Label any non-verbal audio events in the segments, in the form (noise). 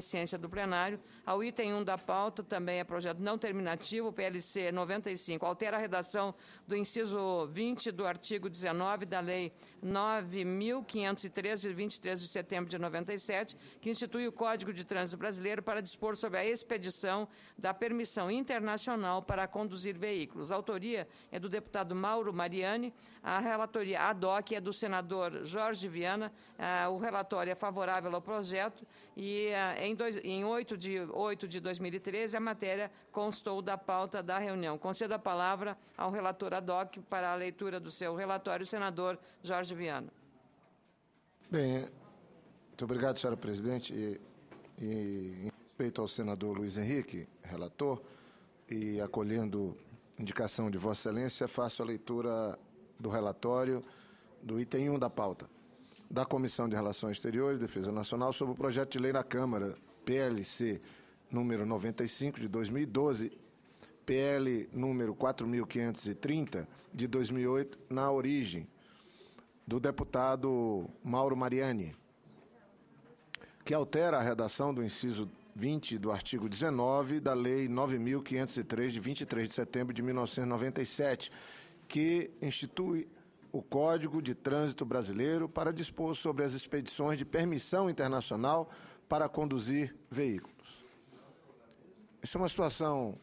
ciência do plenário. Ao item 1 da pauta, também é projeto não terminativo, PLC 95, altera a redação do inciso 20 do artigo 19 da Lei 9.503, de 23 de setembro de 97, que institui o Código de Trânsito Brasileiro para dispor sobre a expedição da permissão internacional para conduzir veículos. A autoria é do deputado Mauro Mariani, a relatoria ad hoc é do senador Jorge Viana, ah, o relatório é favorável ao projeto e ah, em em, dois, em 8, de, 8 de 2013, a matéria constou da pauta da reunião. Concedo a palavra ao relator Adoc para a leitura do seu relatório, senador Jorge Viana. Bem, muito obrigado, senhora presidente. E, e em respeito ao senador Luiz Henrique, relator, e acolhendo indicação de Vossa Excelência, faço a leitura do relatório do item 1 da pauta da Comissão de Relações Exteriores e Defesa Nacional sobre o projeto de lei na Câmara, PLC número 95 de 2012, PL número 4530 de 2008, na origem, do deputado Mauro Mariani, que altera a redação do inciso 20 do artigo 19 da Lei 9503 de 23 de setembro de 1997, que institui o Código de Trânsito Brasileiro para dispor sobre as expedições de permissão internacional para conduzir veículos. Isso é uma situação.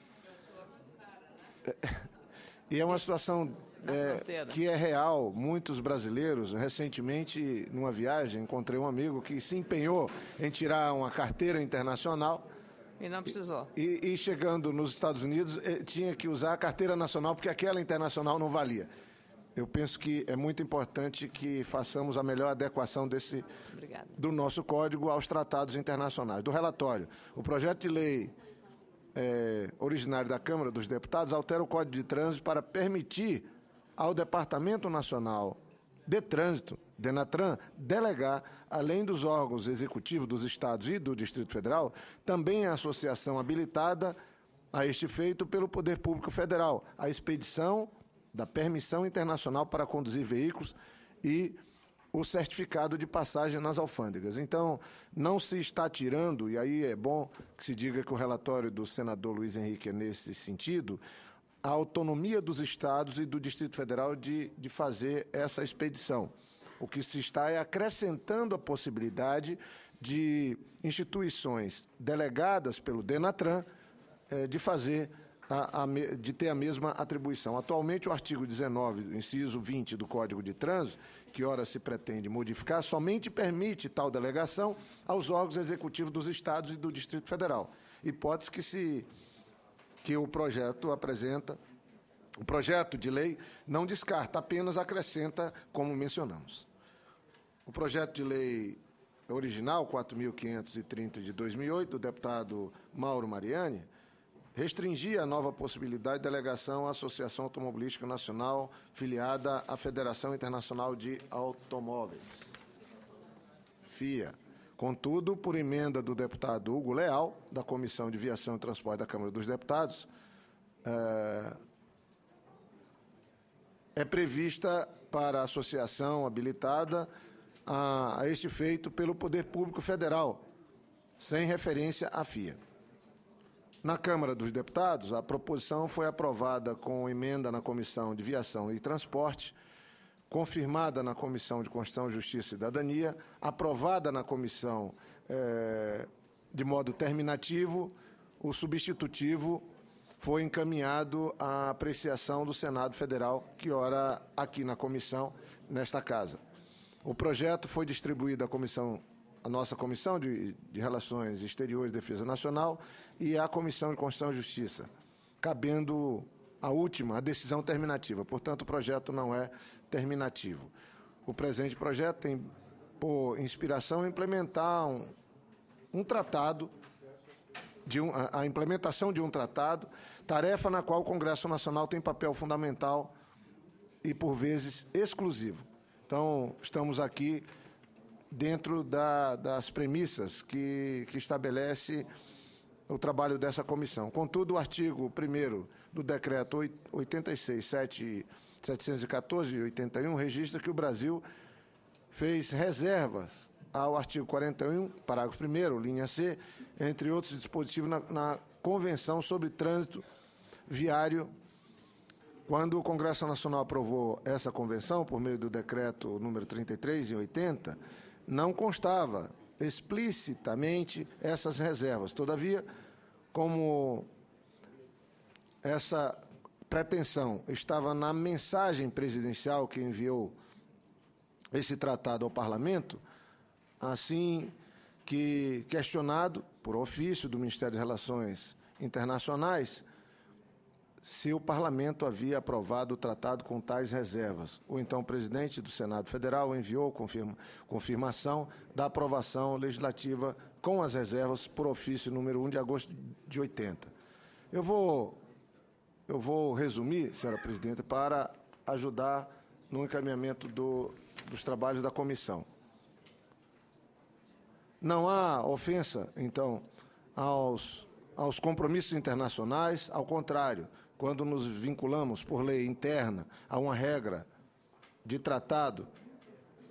É, (laughs) e é uma situação é, que é real. Muitos brasileiros, recentemente, numa viagem, encontrei um amigo que se empenhou em tirar uma carteira internacional. E não precisou. E, e chegando nos Estados Unidos, eh, tinha que usar a carteira nacional, porque aquela internacional não valia eu penso que é muito importante que façamos a melhor adequação desse Obrigada. do nosso código aos tratados internacionais. Do relatório, o projeto de lei é, originário da Câmara dos Deputados altera o Código de Trânsito para permitir ao Departamento Nacional de Trânsito, Denatran, delegar, além dos órgãos executivos dos estados e do Distrito Federal, também a associação habilitada a este feito pelo Poder Público Federal, a expedição da permissão internacional para conduzir veículos e o certificado de passagem nas alfândegas. Então, não se está tirando, e aí é bom que se diga que o relatório do senador Luiz Henrique é nesse sentido, a autonomia dos estados e do Distrito Federal de, de fazer essa expedição. O que se está é acrescentando a possibilidade de instituições delegadas pelo Denatran eh, de fazer a, a, de ter a mesma atribuição. Atualmente, o artigo 19, inciso 20 do Código de Trânsito, que ora se pretende modificar, somente permite tal delegação aos órgãos executivos dos estados e do Distrito Federal. Hipótese que se que o projeto apresenta, o projeto de lei não descarta, apenas acrescenta, como mencionamos. O projeto de lei original 4530 de 2008 do deputado Mauro Mariani restringir a nova possibilidade de delegação à Associação Automobilística Nacional, filiada à Federação Internacional de Automóveis. FIA. Contudo, por emenda do deputado Hugo Leal, da Comissão de Viação e Transporte da Câmara dos Deputados, eh, é, prevista para a associação habilitada a, a este feito pelo Poder Público Federal, sem referência à FIA. Na Câmara dos Deputados, a proposição foi aprovada com emenda na Comissão de Viação e Transporte, confirmada na Comissão de Constituição, Justiça e Cidadania, aprovada na Comissão eh, de modo terminativo, o substitutivo foi encaminhado à apreciação do Senado Federal, que ora aqui na comissão, nesta casa. O projeto foi distribuído à Comissão a nossa Comissão de, de Relações Exteriores e Defesa Nacional e a Comissão de Constituição e Justiça, cabendo a última, a decisão terminativa. Portanto, o projeto não é terminativo. O presente projeto tem por inspiração implementar um, um tratado, de um, a, a implementação de um tratado, tarefa na qual o Congresso Nacional tem papel fundamental e, por vezes, exclusivo. Então, estamos aqui dentro da, das premissas que, que estabelece o trabalho dessa comissão. Contudo, o artigo 1 do decreto 86.714/81 registra que o Brasil fez reservas ao artigo 41, parágrafo 1 linha C, entre outros dispositivos na, na Convenção sobre Trânsito Viário. Quando o Congresso Nacional aprovou essa convenção por meio do decreto número 33 em 80, não constava explicitamente essas reservas. Todavia, como essa pretensão estava na mensagem presidencial que enviou esse tratado ao parlamento, assim que questionado por ofício do Ministério de Relações Internacionais, se o parlamento havia aprovado o tratado com tais reservas. O então presidente do Senado Federal enviou confirma, confirmação da aprovação legislativa com as reservas por ofício número 1 de agosto de 80. Eu vou, eu vou resumir, senhora presidente, para ajudar no encaminhamento do, dos trabalhos da comissão. Não há ofensa, então, aos, aos compromissos internacionais, ao contrário, quando nos vinculamos por lei interna a uma regra de tratado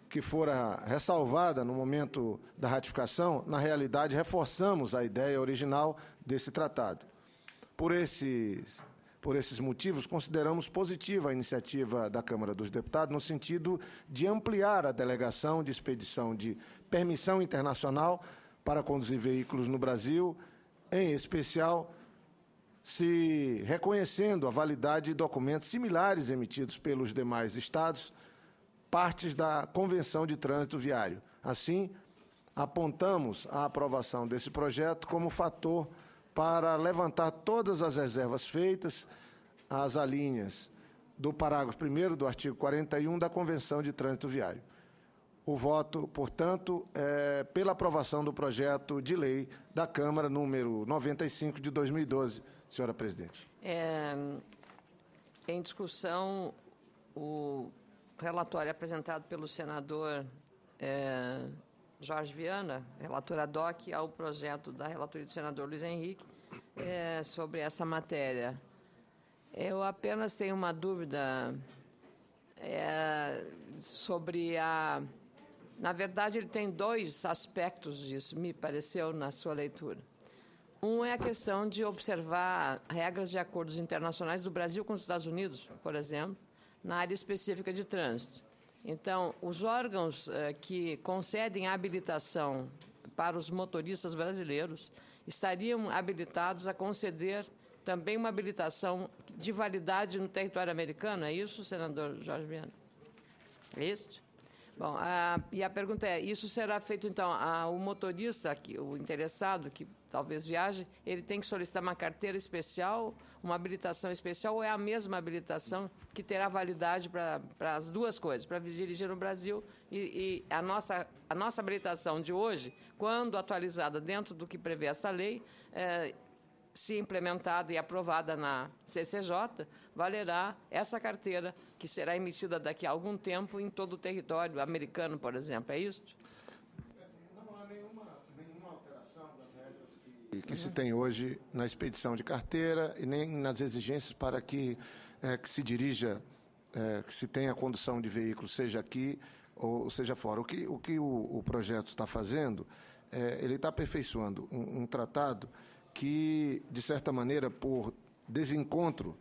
que fora ressalvada no momento da ratificação, na realidade reforçamos a ideia original desse tratado. Por esses, por esses motivos, consideramos positiva a iniciativa da Câmara dos Deputados no sentido de ampliar a delegação de expedição de permissão internacional para conduzir veículos no Brasil, em especial se reconhecendo a validade de documentos similares emitidos pelos demais estados, partes da Convenção de Trânsito Viário. Assim, apontamos a aprovação desse projeto como fator para levantar todas as reservas feitas às alíneas do parágrafo 1 do artigo 41 da Convenção de Trânsito Viário o voto, portanto, é, pela aprovação do projeto de lei da Câmara número 95 de 2012, senhora presidente. É, em discussão, o relatório apresentado pelo senador é, Jorge Viana, relator ad hoc, ao projeto da relatoria do senador Luiz Henrique é, sobre essa matéria. Eu apenas tenho uma dúvida é, sobre a na verdade, ele tem dois aspectos disso, me pareceu, na sua leitura. Um é a questão de observar regras de acordos internacionais do Brasil com os Estados Unidos, por exemplo, na área específica de trânsito. Então, os órgãos eh, que concedem habilitação para os motoristas brasileiros estariam habilitados a conceder também uma habilitação de validade no território americano, é isso, senador Jorge Viana? É isso? Bom, a, e a pergunta é: isso será feito então? A, o motorista, que, o interessado, que talvez viaje, ele tem que solicitar uma carteira especial, uma habilitação especial, ou é a mesma habilitação que terá validade para as duas coisas, para dirigir no Brasil e, e, a, nossa, a nossa habilitação de hoje, quando atualizada dentro do que prevê essa lei, é, se implementada e aprovada na CCJ, valerá essa carteira que será emitida daqui a algum tempo em todo o território americano, por exemplo. É isso? Não há nenhuma, nenhuma alteração das regras que, que se tem hoje na expedição de carteira e nem nas exigências para que, é, que se dirija, é, que se tenha condução de veículo, seja aqui ou seja fora. O que o, que o, o projeto está fazendo, é, ele está aperfeiçoando um, um tratado que, de certa maneira, por desencontro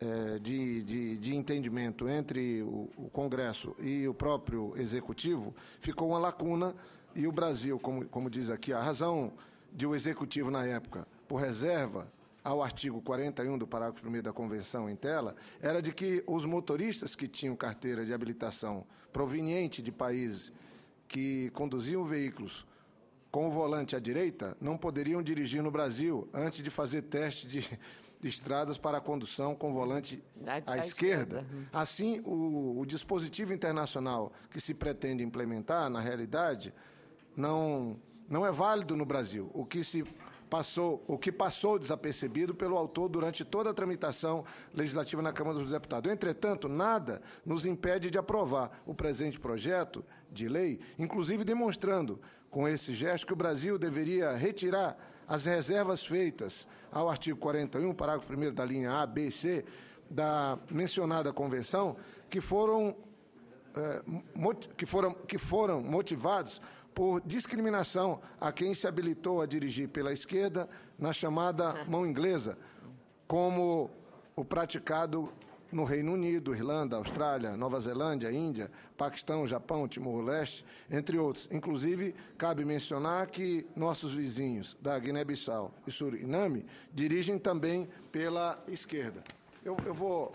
é, de, de, de, entendimento entre o, o, Congresso e o próprio Executivo, ficou uma lacuna e o Brasil, como, como diz aqui, a razão de o Executivo, na época, por reserva ao artigo 41 do parágrafo 1 da Convenção em tela, era de que os motoristas que tinham carteira de habilitação proveniente de países que conduziam veículos com o volante à direita não poderiam dirigir no Brasil antes de fazer teste de estradas para condução com volante à esquerda. esquerda. Hum. Assim, o, o dispositivo internacional que se pretende implementar, na realidade, não, não é válido no Brasil. O que se passou, o que passou desapercebido pelo autor durante toda a tramitação legislativa na Câmara dos Deputados. Entretanto, nada nos impede de aprovar o presente projeto de lei, inclusive demonstrando com esse gesto que o Brasil deveria retirar as reservas feitas ao artigo 41, parágrafo 1 da linha A, B e C da mencionada convenção, que foram, eh, que foram, que foram motivados por discriminação a quem se habilitou a dirigir pela esquerda na chamada mão inglesa, como o praticado no Reino Unido, Irlanda, Austrália, Nova Zelândia, Índia, Paquistão, Japão, Timor-Leste, entre outros. Inclusive, cabe mencionar que nossos vizinhos da Guiné-Bissau e Suriname dirigem também pela esquerda. Eu, eu vou.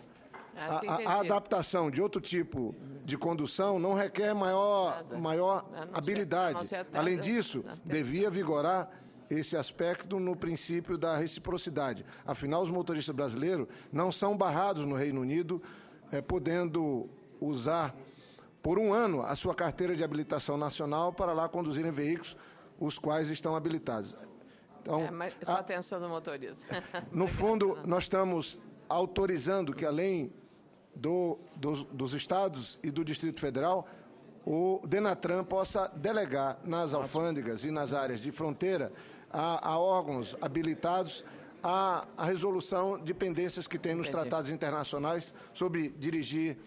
Ah, a, a, adaptação de outro tipo de condução não requer maior, maior habilidade. É Além disso, devia vigorar esse aspecto no princípio da reciprocidade. Afinal, os motoristas brasileiros não são barrados no Reino Unido, é, podendo usar por um ano a sua carteira de habilitação nacional para lá conduzirem veículos os quais estão habilitados. Então, é, mas só a, atenção do motorista. (laughs) No fundo, nós estamos autorizando que, além do, dos, dos estados e do Distrito Federal, o Denatran possa delegar nas alfândegas e nas áreas de fronteira a, a órgãos habilitados a, a, resolução de pendências que tem nos Entendi. tratados internacionais sobre dirigir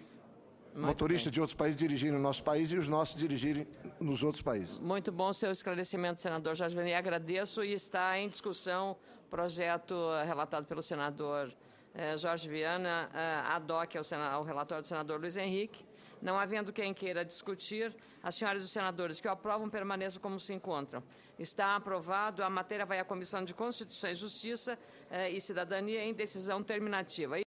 motoristas de outros países dirigirem no nosso país e os nossos dirigirem nos outros países. Muito bom seu esclarecimento, senador Jorge Vene. Agradeço e está em discussão o projeto eh, relatado pelo senador eh, Jorge Viana, eh, a DOC hoc ao, ao relatório do senador Luiz Henrique. Não havendo quem queira discutir, as senhoras e os senadores que o aprovam permaneçam como se encontram. Está aprovado, a matéria vai à Comissão de Constituição e Justiça eh, e Cidadania em decisão terminativa.